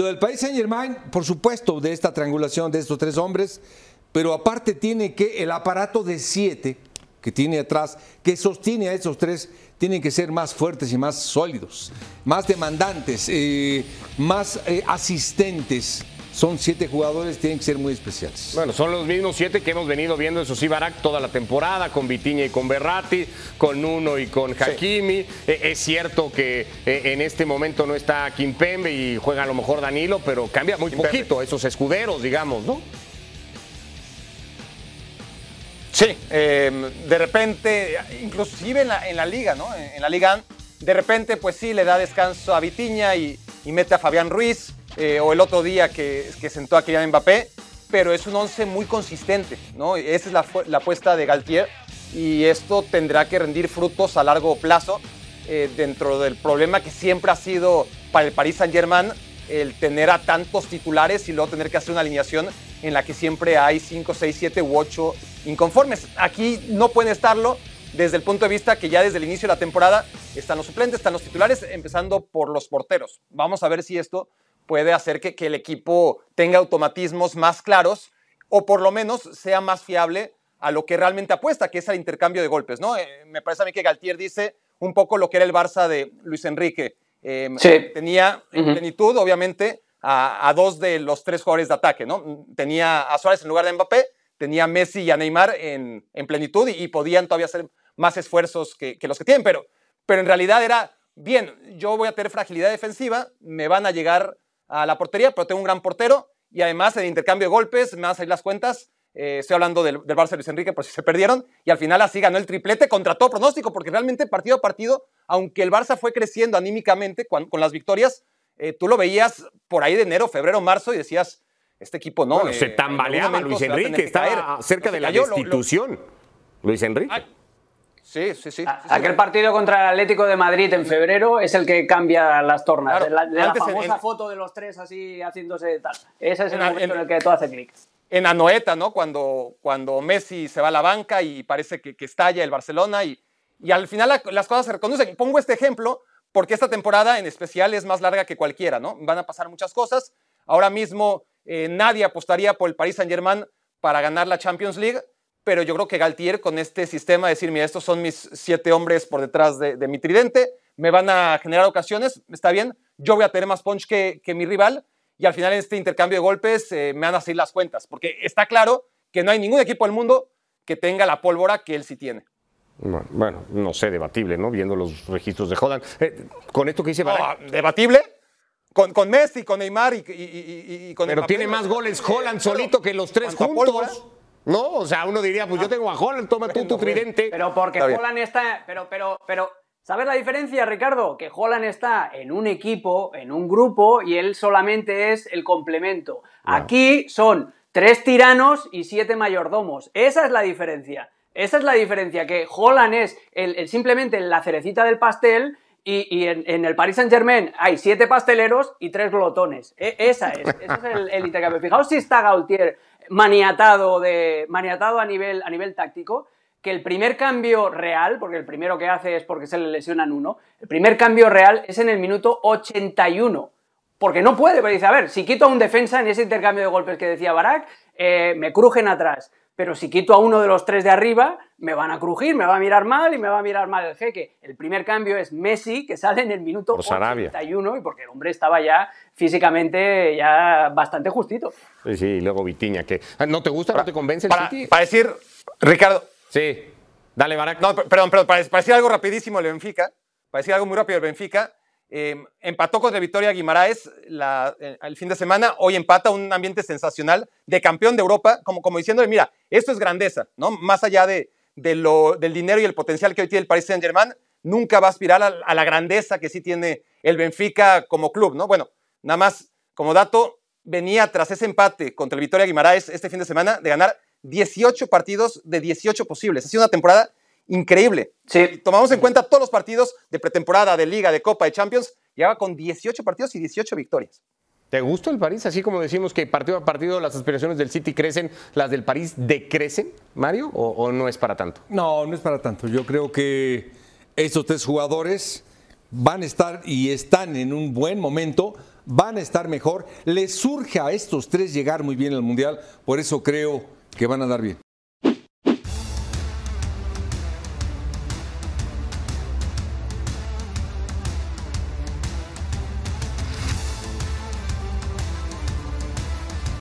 Lo del país Saint Germain, por supuesto, de esta triangulación de estos tres hombres, pero aparte tiene que el aparato de siete que tiene atrás, que sostiene a esos tres, tienen que ser más fuertes y más sólidos, más demandantes, eh, más eh, asistentes son siete jugadores, tienen que ser muy especiales. Bueno, son los mismos siete que hemos venido viendo en Sosibarak toda la temporada, con Vitiña y con Berratti, con Nuno y con Hakimi. Eh, es cierto que eh, en este momento no está Kimpembe y juega a lo mejor Danilo, pero cambia muy poquito esos escuderos, digamos, ¿no? Sí, em, de repente, inclusive en la, liga, ¿no? En, la liga, de repente, pues sí, le da descanso a Vitiña y mete a Fabián Ruiz eh, o el otro día que, sentó a Kylian Mbappé, pero es un 11 muy consistente, ¿no? Esa es la, la, apuesta de Galtier y esto tendrá que rendir frutos a largo plazo eh, dentro del problema que siempre ha sido para el Paris Saint-Germain el tener a tantos titulares y luego tener que hacer una alineación en la que siempre hay 5, 6, 7 u 8 inconformes. Aquí no pueden estarlo desde el punto de vista que ya desde el inicio de la temporada están los suplentes, están los titulares, empezando por los porteros. Vamos a ver si esto puede hacer que, el equipo tenga automatismos más claros o por lo menos sea más fiable a lo que realmente apuesta, que es el intercambio de golpes, ¿no? Eh, me parece a mí que Galtier dice un poco lo que era el Barça de Luis Enrique. Em, tenía en plenitud, obviamente, a, dos de los tres jugadores de ataque, ¿no? Tenía a Suárez en lugar de Mbappé, tenía a Messi y a Neymar en, plenitud y, podían todavía hacer más esfuerzos que, los que tienen, pero, pero en realidad era, bien, yo voy a tener fragilidad defensiva, me van a llegar a la portería, pero tengo un gran portero y además en intercambio de golpes me van a salir las cuentas. Eh, estoy hablando del, del, Barça Luis Enrique por si se perdieron y al final así ganó el triplete contra todo pronóstico porque realmente partido a partido, aunque el Barça fue creciendo anímicamente con, las victorias, eh, tú lo veías por ahí de enero, febrero, marzo y decías, este equipo no. se eh, tambaleaba Luis Enrique, está cerca de la institución Luis Enrique. Sí, sí, sí. aquel partido contra el Atlético de Madrid en febrero es el que cambia las tornas. la, famosa foto de los tres así haciéndose tal. Ese es el momento en, el que todo hace clic. En Anoeta, ¿no? Cuando, Messi se va a la banca y parece que, estalla el Barcelona y, al final las cosas se reconducen. Pongo este ejemplo porque esta temporada en especial es más larga que cualquiera, ¿no? Van a pasar muchas cosas. Ahora mismo eh, nadie apostaría por el Paris Saint-Germain para ganar la Champions League pero yo creo que Galtier con este sistema, decir, mira, estos son mis siete hombres por detrás de, mi tridente, me van a generar ocasiones, está bien, yo voy a tener más punch que, que mi rival y al final en este intercambio de golpes eh, me van a salir las cuentas, porque está claro que no hay ningún equipo del mundo que tenga la pólvora que él sí tiene. Bueno, no sé, debatible, ¿no? Viendo los registros de Jordan eh, con esto que dice ¿Debatible? Con, con, Messi, con Neymar y, y, y, con... Pero tiene más goles Holland solito que los tres juntos. ¿No? O sea, uno diría, pues yo ah. tengo a Holland, toma tu pues, tridente. Pero porque Holland está. Pero, pero, pero. ¿Sabes la diferencia, Ricardo? Que Holland está en un equipo, en un grupo, y él solamente es el complemento. Aquí son tres tiranos y siete mayordomos. Esa es la diferencia. Esa es la diferencia, que Holland es simplemente la cerecita del pastel y, en, el Paris Saint Germain hay siete pasteleros y tres glotones. E, ese es el, intercambio. Fijaos si está Gautier maniatado, a, nivel, táctico, que el primer cambio real, porque el primero que hace es porque se le lesionan uno, el primer cambio real es en el minuto 81. Porque no puede, porque dice, a ver, si quito a un defensa en ese intercambio de golpes que decía Barak, eh, me crujen atrás pero si quito a uno de los tres de arriba, me van a crujir, me va a mirar mal y me va a mirar mal el jeque. El primer cambio es Messi, que sale en el minuto 81, y porque el hombre estaba ya físicamente ya bastante justito. Sí, sí, y luego Vitiña, que ah, no te gusta, para, no te convence el para, City? Para decir, Ricardo. Sí, dale, Barack. No, perdón, perdón, para, para decir algo rapidísimo el Benfica, para decir algo muy rápido el Benfica, Em, empató contra Victoria Guimaraes eh, el fin de semana, hoy empata un ambiente sensacional de campeón de Europa, como, como diciéndole, mira, esto es grandeza, ¿no? Más allá del dinero y el potencial que hoy tiene el Paris Saint-Germain, nunca va a aspirar a, la grandeza que sí tiene el Benfica como club, ¿no? Bueno, nada más como dato, venía tras ese empate contra el Victoria Guimaraes este fin de semana de ganar 18 partidos de 18 posibles. Ha sido una temporada increíble. Sí. Tomamos en cuenta todos los partidos de pretemporada, de Liga, de Copa, de Champions, llegaba con 18 partidos y 18 victorias. ¿Te gustó el París? Así como decimos que partido a partido las aspiraciones del City crecen, las del París decrecen, Mario, o, o no es para tanto? No, no es para tanto. Yo creo que estos tres jugadores van a estar y están en un buen momento, van a estar mejor. Les surge a estos tres llegar muy bien al Mundial, por eso creo que van a dar bien.